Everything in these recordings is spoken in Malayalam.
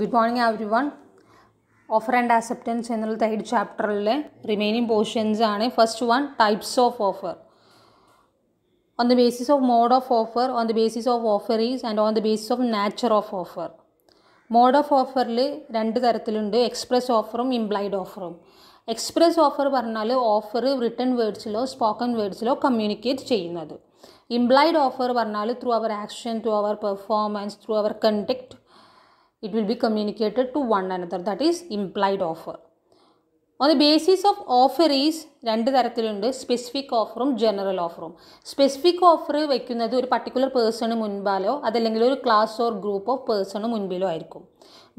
Good morning everyone offer and acceptance എന്നുള്ള തേർഡ് ചാപ്റ്ററിലെ റിമൈനിങ് പോർഷൻസ് ആണ് first one types of offer on the basis of mode of offer on the basis of offerees and on the basis of nature of offer mode of ഓഫറിൽ രണ്ട് തരത്തിലുണ്ട് എക്സ്പ്രസ് ഓഫറും ഇംപ്ലൈഡ് ഓഫറും എക്സ്പ്രസ് ഓഫർ പറഞ്ഞാൽ ഓഫർ റിട്ടേൺ വേർഡ്സിലോ സ്പോക്കൺ വേർഡ്സിലോ കമ്മ്യൂണിക്കേറ്റ് ചെയ്യുന്നത് ഇംപ്ലൈഡ് ഓഫർ പറഞ്ഞാൽ ത്രൂ അവർ ആക്ഷൻ ത്രൂ അവർ പെർഫോമൻസ് ത്രൂ അവർ conduct it will be communicated to one another that is implied offer on the basis of offer is രണ്ട് തരത്തിലുണ്ട് സ്പെസിഫിക് ഓഫറും ജനറൽ ഓഫറും സ്പെസിഫിക് ഓഫർ വയ്ക്കുന്നത് ഒരു പർട്ടിക്കുലർ പേഴ്സണ് മുൻപാലോ അതല്ലെങ്കിൽ ഒരു class or group of person മുൻപിലോ ആയിരിക്കും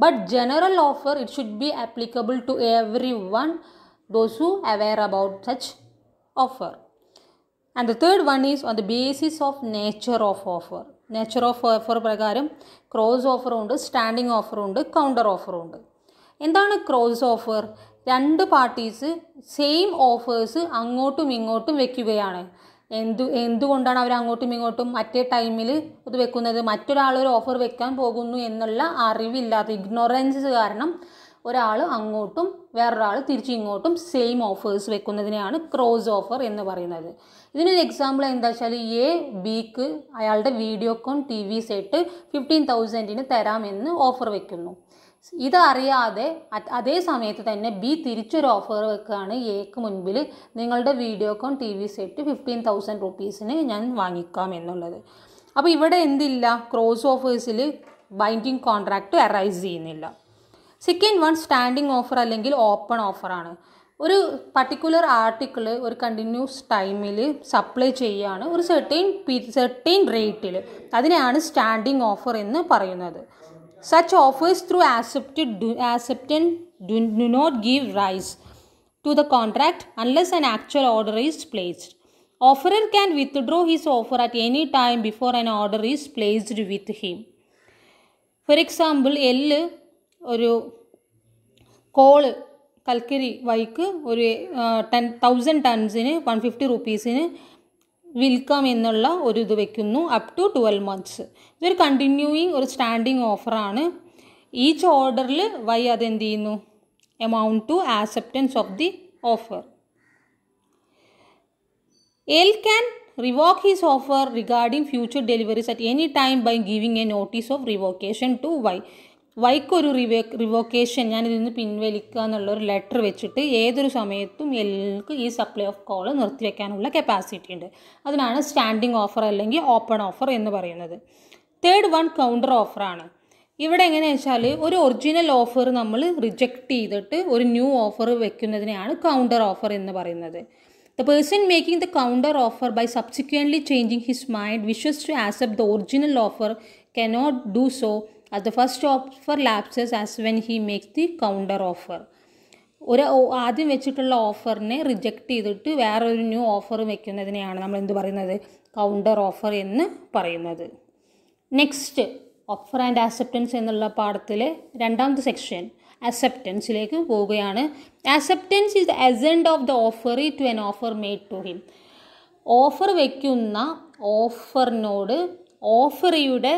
but general offer it should be applicable to everyone those who aware about such offer and the third one is on the basis of nature of offer nature of offer പ്രകാരം ക്രോസ് ഓഫറും ഉണ്ട് സ്റ്റാൻഡിങ് ഓഫറും ഉണ്ട് കൗണ്ടർ ഓഫറും ഉണ്ട് എന്താണ് ക്രോസ് ഓഫർ രണ്ട് പാർട്ടീസ് സെയിം ഓഫേഴ്സ് അങ്ങോട്ടും ഇങ്ങോട്ടും വെക്കുകയാണ് എന്തു എന്തുകൊണ്ടാണ് അവർ അങ്ങോട്ടും ഇങ്ങോട്ടും മറ്റേ ടൈമിൽ ഇത് വെക്കുന്നത് മറ്റൊരാൾ ഒരു ഓഫർ വെക്കാൻ പോകുന്നു എന്നുള്ള അറിവില്ലാത്ത ഇഗ്നോറൻസ് കാരണം ഒരാൾ അങ്ങോട്ടും വേറൊരാൾ തിരിച്ചു ഇങ്ങോട്ടും സെയിം ഓഫേഴ്സ് വെക്കുന്നതിനെയാണ് ക്രോസ് ഓഫർ എന്ന് പറയുന്നത് ഇതിനൊരു എക്സാമ്പിൾ എന്താ വെച്ചാൽ എ ബിക്ക് അയാളുടെ Videocon T V set fifteen തൗസൻഡിന് തരാമെന്ന് ഓഫർ വെക്കുന്നു ഇതറിയാതെ അതേ സമയത്ത് തന്നെ ബി തിരിച്ചൊരു ഓഫർ വെക്കുകയാണ് എക്ക് മുൻപിൽ നിങ്ങളുടെ Videocon T V set fifteen thousand റുപ്പീസിന് ഞാൻ വാങ്ങിക്കാം എന്നുള്ളത് അപ്പോൾ ഇവിടെ എന്തില്ല ക്രോസ് ഓഫേഴ്സിൽ ബൈൻഡിങ് കോൺട്രാക്റ്റ് അറൈസ് ചെയ്യുന്നില്ല സെക്കൻഡ് വൺ സ്റ്റാൻഡിങ് ഓഫർ അല്ലെങ്കിൽ ഓപ്പൺ ഓഫറാണ് ഒരു പർട്ടിക്കുലർ ആർട്ടിക്കിൾ ഒരു കണ്ടിന്യൂസ് ടൈമിൽ സപ്ലൈ ചെയ്യുകയാണ് ഒരു സെർട്ടൈൻ സെർട്ടൈൻ റേറ്റിൽ അതിനെയാണ് സ്റ്റാൻഡിങ് ഓഫർ എന്ന് പറയുന്നത് such offers through accepted acceptance do do not give rise to the contract unless an actual order is placed offerer can withdraw his offer at any time before an order is placed with him for example L ഒരു കോള് കൽക്കരി വൈക്ക് ഒരു ടെൻ തൗസൻഡ് ടൺസിന് വൺ ഫിഫ്റ്റി റുപ്പീസിന് വിൽക്കാം എന്നുള്ള ഒരു ഇത് വെക്കുന്നു അപ് ടു ട്വൽവ് മന്ത്സ് ഇതൊരു കണ്ടിന്യൂയിങ് ഒരു സ്റ്റാൻഡിങ് ഓഫറാണ് ഈച്ച് ഓർഡറിൽ വൈ അതെന്ത് ചെയ്യുന്നു amount to acceptance of the offer L can revoke his offer regarding future deliveries at any time by giving a notice of revocation to Y വൈക്കൊരു റിവേ റിവോക്കേഷൻ ഞാനിതിൽ നിന്ന് പിൻവലിക്കുക എന്നുള്ളൊരു ലെറ്റർ വെച്ചിട്ട് ഏതൊരു സമയത്തും എല്ലാവർക്കും ഈ സപ്ലൈ ഓഫ് കോള് നിർത്തിവെക്കാനുള്ള കപ്പാസിറ്റി ഉണ്ട് അതിനാണ് സ്റ്റാൻഡിങ് ഓഫർ അല്ലെങ്കിൽ ഓപ്പൺ ഓഫർ എന്ന് പറയുന്നത് തേർഡ് വൺ കൗണ്ടർ ഓഫറാണ് ഇവിടെ എങ്ങനെയാ വെച്ചാൽ ഒരു ഒറിജിനൽ ഓഫർ നമ്മൾ റിജക്റ്റ് ചെയ്തിട്ട് ഒരു ന്യൂ ഓഫർ വെക്കുന്നതിനെയാണ് കൗണ്ടർ ഓഫർ എന്ന് പറയുന്നത് the person making the counter offer by subsequently changing his mind wishes to accept the original offer cannot do so as the first lapses lapses as when he makes the counter offer ഒരു ആദ്യം വെച്ചിട്ടുള്ള ഓഫറിനെ റിജക്റ്റ് ചെയ്തിട്ട് വേറൊരു ന്യൂ ഓഫർ വെക്കുന്നതിനെയാണ് നമ്മൾ എന്ത് പറയുന്നത് കൗണ്ടർ ഓഫർ എന്ന് പറയുന്നത് നെക്സ്റ്റ് ഓഫർ ആൻഡ് ആക്സെപ്റ്റൻസ് എന്നുള്ള പാഠത്തിലെ രണ്ടാമത്തെ സെക്ഷൻ അക്സെപ്റ്റൻസിലേക്ക് പോവുകയാണ് acceptance is the assent of the offer to an offer made to him offer വയ്ക്കുന്ന ഓഫറിനോട് ഓഫറിയുടെ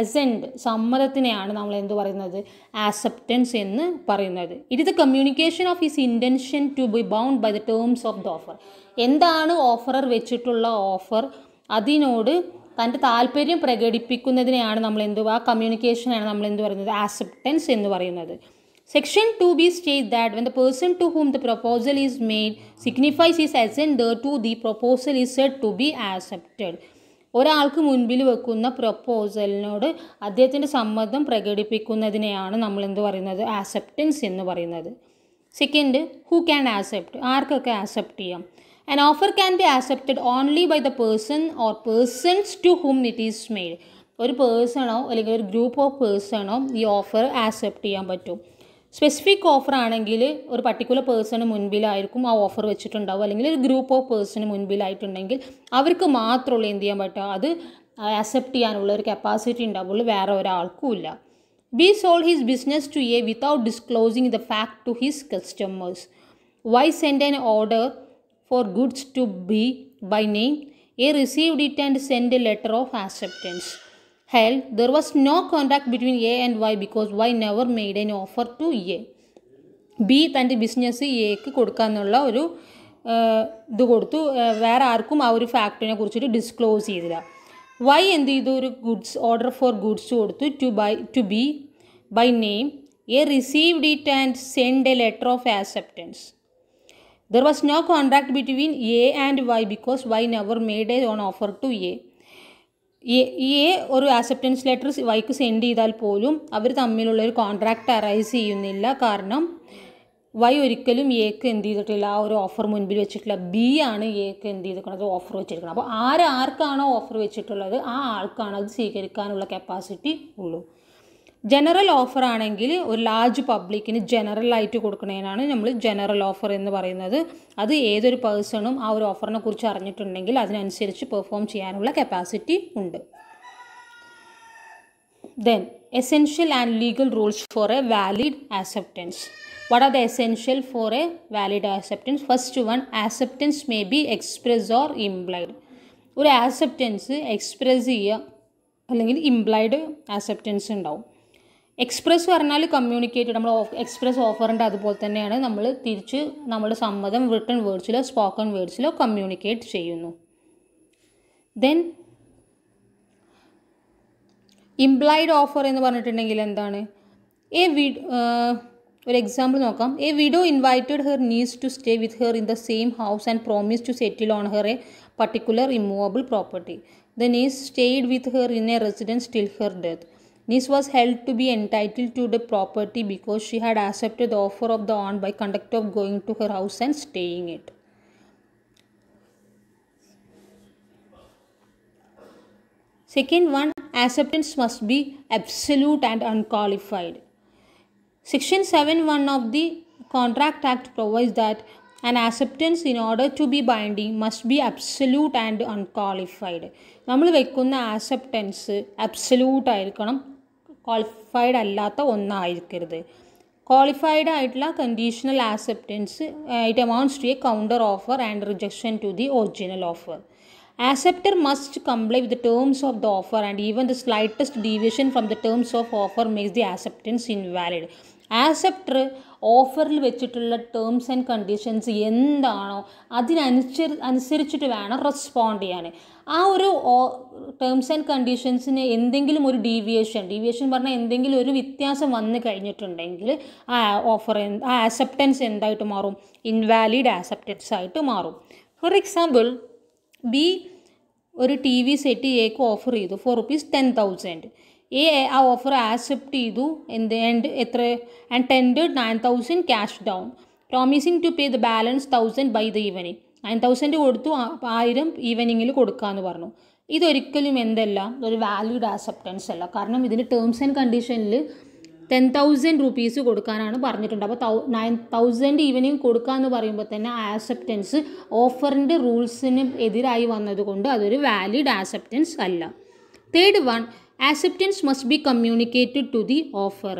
അസെൻഡ് സമ്മതത്തിനെയാണ് നമ്മൾ എന്ത് പറയുന്നത് ആസെപ്റ്റൻസ് എന്ന് പറയുന്നത് it is the communication of his intention to be bound by the terms of the offer എന്താണ് ഓഫറർ വെച്ചിട്ടുള്ള ഓഫർ അതിനോട് തൻ്റെ താല്പര്യം പ്രകടിപ്പിക്കുന്നതിനെയാണ് നമ്മൾ എന്ത് ആ കമ്മ്യൂണിക്കേഷനാണ് നമ്മൾ എന്ത് പറയുന്നത് ആസെപ്റ്റൻസ് എന്ന് പറയുന്നത് section two B state that when the person to whom the proposal is made signifies his assent to the proposal is said to be accepted ഒരാൾക്ക് മുൻപിൽ വെക്കുന്ന പ്രപ്പോസലിനോട് അദ്ദേഹത്തിൻ്റെ സമ്മതം പ്രകടിപ്പിക്കുന്നതിനെയാണ് നമ്മൾ എന്ത് പറയുന്നത് ആക്സെപ്റ്റൻസ് എന്ന് പറയുന്നത് സെക്കൻഡ് ഹു ക്യാൻ ആക്സെപ്റ്റ് ആർക്കൊക്കെ ആക്സെപ്റ്റ് ചെയ്യാം an offer can be accepted only by the person or persons to whom it is made ഒരു പേഴ്സണോ അല്ലെങ്കിൽ ഒരു ഗ്രൂപ്പ് ഓഫ് പേഴ്സണോ ഈ ഓഫർ ആക്സെപ്റ്റ് ചെയ്യാൻ പറ്റും സ്പെസിഫിക് ഓഫർ ആണെങ്കിൽ ഒരു പർട്ടിക്കുലർ പേഴ്സണ് മുൻപിലായിരിക്കും ആ ഓഫർ വെച്ചിട്ടുണ്ടാവും അല്ലെങ്കിൽ ഒരു ഗ്രൂപ്പ് ഓഫ് പേഴ്സണ് മുൻപിലായിട്ടുണ്ടെങ്കിൽ അവർക്ക് മാത്രമുള്ള എന്ത് ചെയ്യാൻ പറ്റുക അത് അക്സെപ്റ്റ് ചെയ്യാനുള്ള ഒരു കപ്പാസിറ്റി ഉണ്ടാവുള്ളൂ വേറെ ഒരാൾക്കും ഇല്ല B sold his business to A without disclosing the fact to his customers Y send an order for goods to B by name A received it and send a letter of acceptance held, there was no contract between A and Y because Y never made an offer to A. B തൻ്റെ ബിസിനസ് എക്ക് കൊടുക്കാന്നുള്ള ഒരു ഇത് കൊടുത്തു വേറെ ആർക്കും ആ ഒരു ഫാക്ടറിനെ കുറിച്ചിട്ട് ഡിസ്ക്ലോസ് ചെയ്തില്ല വൈ എന്ത് ചെയ്തു ഒരു ഗുഡ്സ് ഓർഡർ ഫോർ ഗുഡ്സ് കൊടുത്തു to by to B by name A received it and send a letter of acceptance there was no contract between A and Y because Y never made a on offer to A A ഒരു ആക്സെപ്റ്റൻസ് ലെറ്റർ വൈക്ക് സെൻഡ് ചെയ്താൽ പോലും അവർ തമ്മിലുള്ള ഒരു കോൺട്രാക്റ്റ് അറൈസ് ചെയ്യുന്നില്ല കാരണം വൈ ഒരിക്കലും എക്ക് എന്ത് ചെയ്തിട്ടില്ല ആ ഒരു ഓഫർ മുൻപിൽ വെച്ചിട്ടില്ല ബി ആണ് എക്ക് എന്ത് ചെയ്തിരിക്കുന്നത് ഓഫർ വെച്ചിരിക്കുന്നത് അപ്പോൾ ആരാർക്കാണോ ഓഫർ വെച്ചിട്ടുള്ളത് ആ ആൾക്കാണ് അത് സ്വീകരിക്കാനുള്ള കപ്പാസിറ്റി ഉള്ളൂ ജനറൽ ഓഫർ ആണെങ്കിൽ ഒരു ലാർജ് പബ്ലിക്കിന് ജനറൽ ആയിട്ട് കൊടുക്കുന്നതിനാണ് നമ്മൾ ജനറൽ ഓഫർ എന്ന് പറയുന്നത് അത് ഏതൊരു പേഴ്സണും ആ ഒരു ഓഫറിനെ കുറിച്ച് അറിഞ്ഞിട്ടുണ്ടെങ്കിൽ അതിനനുസരിച്ച് പെർഫോം ചെയ്യാനുള്ള കപ്പാസിറ്റി ഉണ്ട് then essential and legal rules for a valid acceptance what are the essential for a valid acceptance first one acceptance may be express or implied ഒരു ആക്സെപ്റ്റൻസ് എക്സ്പ്രസ് ചെയ്യുക അല്ലെങ്കിൽ ഇംപ്ലൈഡ് ആക്സെപ്റ്റൻസ് ഉണ്ടാവും എക്സ്പ്രസ് പറഞ്ഞാൽ കമ്മ്യൂണിക്കേറ്റ് നമ്മൾ എക്സ്പ്രസ് ഓഫറിൻ്റെ അതുപോലെ തന്നെയാണ് നമ്മൾ തിരിച്ച് നമ്മുടെ സമ്മതം റിട്ടൺ വേർഡ്സിലോ സ്പോക്കൺ വേർഡ്സിലോ കമ്മ്യൂണിക്കേറ്റ് ചെയ്യുന്നു ദെൻ ഇംപ്ലൈഡ് ഓഫർ എന്ന് പറഞ്ഞിട്ടുണ്ടെങ്കിൽ എന്താണ് എ വി ഒരു എക്സാമ്പിൾ നോക്കാം a widow invited her knees to stay with her in the same house and promise to settle on her a particular immovable property the niece stayed with her in a residence till her death Nis was held to be entitled to the property because she had accepted the offer of the aunt by conduct of going to her house and staying it. Second one, acceptance must be absolute and unqualified. Section 7.1 of the Contract Act provides that an acceptance in order to be binding must be absolute and unqualified. നമ്മൾ acceptance absolute ക്വാളിഫൈഡ് അല്ലാത്ത ഒന്നായിരിക്കരുത് ക്വാളിഫൈഡ് ആയിട്ടുള്ള conditional acceptance it amounts to a counter offer and rejection to the original offer Acceptor must comply with terms of the offer and even the slightest deviation from the terms of offer makes the acceptance acceptance invalid. Acceptor ഓഫറിൽ വെച്ചിട്ടുള്ള ടേംസ് ആൻഡ് കണ്ടീഷൻസ് എന്താണോ അതിനനുസരി അനുസരിച്ചിട്ട് വേണം റെസ്പോണ്ട് ചെയ്യാൻ ആ ഒരു ടേംസ് ആൻഡ് കണ്ടീഷൻസിന് എന്തെങ്കിലും ഒരു ഡീവിയേഷൻ ഡീവിയേഷൻ പറഞ്ഞാൽ എന്തെങ്കിലും ഒരു വ്യത്യാസം വന്ന് കഴിഞ്ഞിട്ടുണ്ടെങ്കിൽ ആ ഓഫർ ആ ആക്സെപ്റ്റൻസ് എന്തായിട്ട് മാറും ഇൻവാലിഡ് ആക്സെപ്റ്റൻസ് ആയിട്ട് മാറും ഫോർ എക്സാമ്പിൾ ബി ഒരു ടി വി സെറ്റ് എക്ക് ഓഫർ ചെയ്തു for rupees ten thousand A ആ ഓഫർ ആക്സെപ്റ്റ് ചെയ്തു എന്ത് ആൻഡ് എത്ര and tend nine thousand cash down promising to pay the balance thousand by the evening nine thousand കൊടുത്തു ആയിരം ഈവനിങ്ങിൽ കൊടുക്കാമെന്ന് പറഞ്ഞു ഇതൊരിക്കലും എന്തല്ല ഒരു വാല്യൂഡ് ആക്സെപ്റ്റൻസ് അല്ല കാരണം ഇതിൻ്റെ ടേംസ് ആൻഡ് കണ്ടീഷനിൽ ടെൻ തൗസൻഡ് റുപ്പീസ് കൊടുക്കാനാണ് പറഞ്ഞിട്ടുണ്ട് അപ്പോൾ നയൻ തൗസൻഡ് ഈവനിങ് കൊടുക്കുക എന്ന് പറയുമ്പോൾ തന്നെ ആക്സെപ്റ്റൻസ് ഓഫറിൻ്റെ റൂൾസിന് എതിരായി വന്നതുകൊണ്ട് അതൊരു വാലിഡ് ആക്സെപ്റ്റൻസ് അല്ല third one acceptance must be communicated to the offer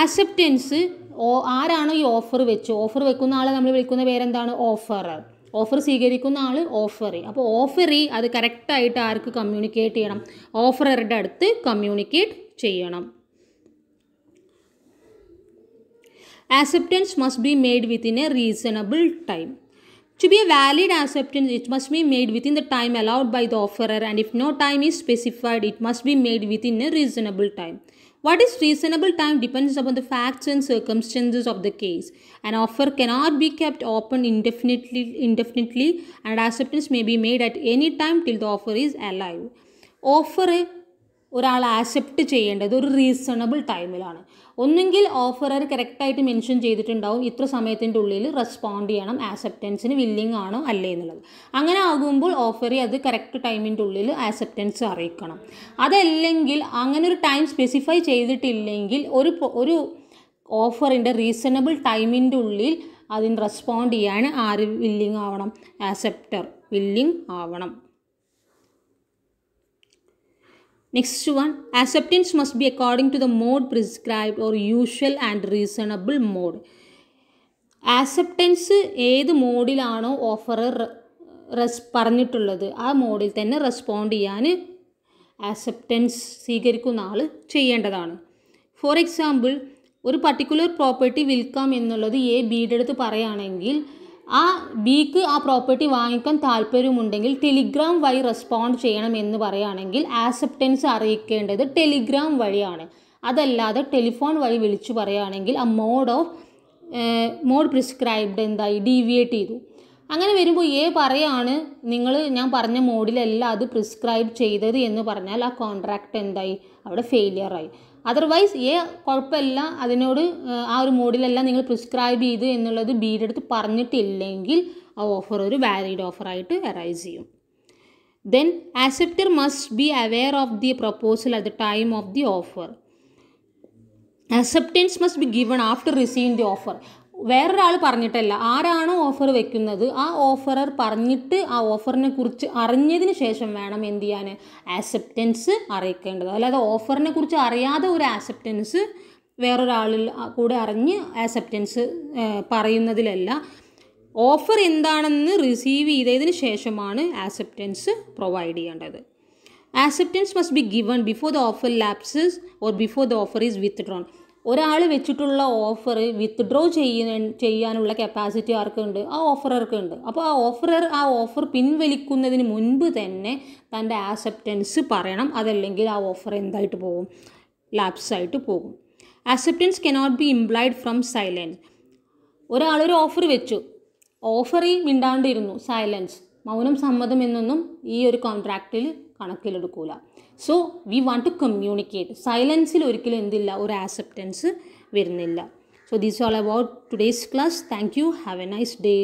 acceptance ഓ ആരാണോ ഈ ഓഫർ വെച്ച് ഓഫർ വെക്കുന്ന ആളെ നമ്മൾ വിളിക്കുന്ന പേരെന്താണ് ഓഫറർ ഓഫർ സ്വീകരിക്കുന്ന ആൾ ഓഫറി അപ്പോൾ ഓഫറി അത് കറക്റ്റായിട്ട് ആർക്ക് കമ്മ്യൂണിക്കേറ്റ് ചെയ്യണം ഓഫറുടെ അടുത്ത് കമ്മ്യൂണിക്കേറ്റ് ചെയ്യണം acceptance must be made within a reasonable time. To be a valid acceptance, it must be made within the time allowed by the offerer, and if no time is specified, it must be made within a reasonable time. What is reasonable time depends upon the facts and circumstances of the case. An offer cannot be kept open indefinitely, indefinitely and acceptance may be made at any time till the offer is alive. Offer ഒരാൾ ആക്സെപ്റ്റ് ചെയ്യേണ്ടത് ഒരു റീസണബിൾ ടൈമിലാണ് ഒന്നുകിൽ ഓഫറർ കറക്റ്റായിട്ട് മെൻഷൻ ചെയ്തിട്ടുണ്ടാവും ഇത്ര സമയത്തിൻ്റെ ഉള്ളിൽ റെസ്പോണ്ട് ചെയ്യണം ആക്സെപ്റ്റൻസിന് വില്ലിംഗ് ആണോ അല്ലേ എന്നുള്ളത് അങ്ങനെ ആകുമ്പോൾ ഓഫറി അത് കറക്റ്റ് ടൈമിൻ്റെ ഉള്ളിൽ ആക്സെപ്റ്റൻസ് അറിയിക്കണം അതല്ലെങ്കിൽ അങ്ങനെ ഒരു ടൈം സ്പെസിഫൈ ചെയ്തിട്ടില്ലെങ്കിൽ ഒരു ഒരു ഓഫറിൻ്റെ റീസണബിൾ ടൈമിൻ്റെ ഉള്ളിൽ അതിന് റെസ്പോണ്ട് ചെയ്യാൻ ആര് വില്ലിംഗ് ആവണം ആക്സെപ്റ്റർ വില്ലിംഗ് ആവണം next one acceptance must be according to the mode prescribed or usual and reasonable mode. Acceptance ഏത് മോഡിലാണോ ഓഫർ റെസ് പറഞ്ഞിട്ടുള്ളത് ആ മോഡിൽ തന്നെ റെസ്പോണ്ട് ചെയ്യാൻ ആക്സെപ്റ്റൻസ് സ്വീകരിക്കുന്ന ആൾ ചെയ്യേണ്ടതാണ് ഫോർ എക്സാമ്പിൾ ഒരു പർട്ടിക്കുലർ പ്രോപ്പർട്ടി വിൽക്കാം എന്നുള്ളത് എ ബിയുടെ അടുത്ത് പറയുകയാണെങ്കിൽ ആ ബിക്ക് ആ പ്രോപ്പർട്ടി വാങ്ങിക്കാൻ താല്പര്യമുണ്ടെങ്കിൽ ടെലിഗ്രാം വഴി റെസ്പോണ്ട് ചെയ്യണം എന്ന് പറയുകയാണെങ്കിൽ ആക്സെപ്റ്റൻസ് അറിയിക്കേണ്ടത് ടെലിഗ്രാം വഴിയാണ് അതല്ലാതെ ടെലിഫോൺ വഴി വിളിച്ചു പറയുകയാണെങ്കിൽ ആ മോഡ് ഓഫ് മോഡ് പ്രിസ്ക്രൈബ്ഡ് എന്തായി ഡീവിയേറ്റ് ചെയ്തു അങ്ങനെ വരുമ്പോൾ എ പറയാണ് നിങ്ങൾ ഞാൻ പറഞ്ഞ മോഡിലല്ല അത് പ്രിസ്ക്രൈബ് ചെയ്തത് എന്ന് പറഞ്ഞാൽ ആ കോൺട്രാക്റ്റ് എന്തായി അവിടെ ഫെയിലിയറായി അതർവൈസ് എ കുഴപ്പമില്ല അതിനോട് ആ ഒരു മോഡിലല്ല നിങ്ങൾ പ്രിസ്ക്രൈബ് ചെയ്ത് എന്നുള്ളത് ബിയുടെ അടുത്ത് പറഞ്ഞിട്ടില്ലെങ്കിൽ ആ ഓഫർ ഒരു വാലിഡ് ഓഫറായിട്ട് അറൈസ് ചെയ്യും then acceptor must be aware of the proposal at the time of the offer acceptance must be given after receiving the offer വേറൊരാൾ പറഞ്ഞിട്ടല്ല ആരാണോ ഓഫർ വെക്കുന്നത് ആ ഓഫറർ പറഞ്ഞിട്ട് ആ ഓഫറിനെ കുറിച്ച് അറിഞ്ഞതിന് ശേഷം വേണം എന്ത് ചെയ്യാൻ ആക്സെപ്റ്റൻസ് അറിയിക്കേണ്ടത് അല്ലാതെ ഓഫറിനെ കുറിച്ച് അറിയാതെ ഒരു ആക്സെപ്റ്റൻസ് വേറൊരാളിൽ കൂടെ അറിഞ്ഞ് ആക്സെപ്റ്റൻസ് പറയുന്നതിലല്ല ഓഫർ എന്താണെന്ന് റിസീവ് ചെയ്തതിന് ശേഷമാണ് ആക്സെപ്റ്റൻസ് പ്രൊവൈഡ് ചെയ്യേണ്ടത് acceptance must be given before the offer lapses or before the offer is withdrawn ഒരാൾ വെച്ചിട്ടുള്ള ഓഫർ വിത്ത്ഡ്രോ ചെയ്യുന്ന ചെയ്യാനുള്ള കപ്പാസിറ്റി ആർക്കുണ്ട് ആ ഉണ്ട് അപ്പോൾ ആ ഓഫറർ ആ ഓഫർ പിൻവലിക്കുന്നതിന് മുൻപ് തന്നെ തൻ്റെ ആക്സെപ്റ്റൻസ് പറയണം അതല്ലെങ്കിൽ ആ ഓഫർ എന്തായിട്ട് പോകും ലാപ്സായിട്ട് പോകും acceptance cannot be implied from silence ഒരാളൊരു ഓഫർ വെച്ചു ഓഫറിൽ മിണ്ടാണ്ടിരുന്നു സൈലൻസ് മൗനം സമ്മതം എന്നൊന്നും ഈ ഒരു കോൺട്രാക്റ്റിൽ കണക്കിലെടുക്കൂല so we want to communicate സൈലൻസിൽ ഒരിക്കലും എന്തില്ല ഒരു ആക്സെപ്റ്റൻസ് വരുന്നില്ല so these all about today's class thank you have a nice day